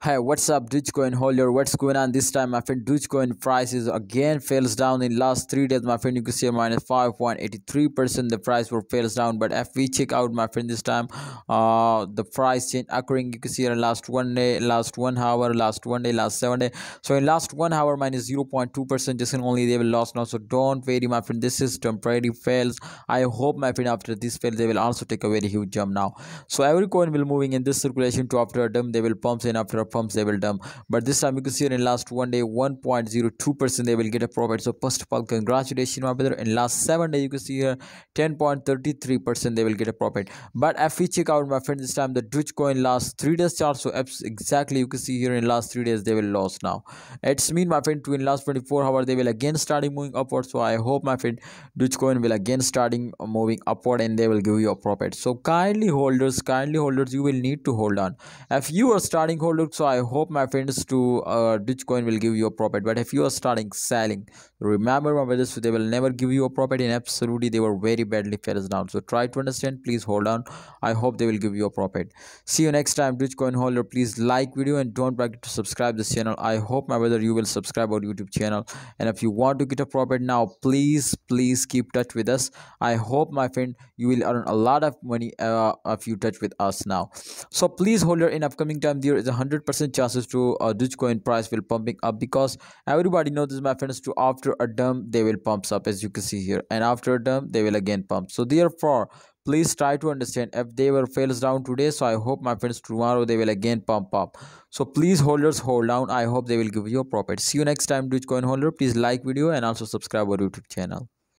Hey, what's up Dogecoin holder? What's going on this time? My friend Dogecoin prices again fails down in last three days. My friend, you can see minus 5.83% the price were fails down. But if we check out my friend this time, uh, the price change occurring. You can see in last one day, last one hour, last one day, last seven day. So in last one hour, minus 0.2% just in only they will lost now. So don't worry, my friend. This is temporary fails. I hope my friend after this fail they will also take a very huge jump now. So every coin will moving in this circulation to after a dump. They will pump in after a from Zebildum. But this time you can see in last one day 1.02% they will get a profit. So first of all, congratulations my brother. In last seven days you can see here 10.33% they will get a profit. But if we check out my friend this time the coin last three days chart. So exactly you can see here in last three days they will loss now. It's mean my friend to in last 24 hours they will again starting moving upward. So I hope my friend coin will again starting uh, moving upward and they will give you a profit. So kindly holders, kindly holders, you will need to hold on. If you are starting holders so i hope my friends to uh, dogecoin will give you a profit but if you are starting selling remember my brothers they will never give you a profit and absolutely they were very badly fell down so try to understand please hold on i hope they will give you a profit see you next time Ditchcoin holder please like video and don't forget to subscribe this channel i hope my brother you will subscribe our youtube channel and if you want to get a profit now please please keep touch with us i hope my friend you will earn a lot of money uh, if you touch with us now so please hold your in upcoming time there is a hundred percent chances to uh, Dogecoin price will pumping up because everybody knows this my friends to after a dump they will pumps up as you can see here and after a dump they will again pump so therefore please try to understand if they were fails down today so I hope my friends tomorrow they will again pump up so please holders hold down I hope they will give you a profit see you next time Dogecoin holder please like video and also subscribe our YouTube channel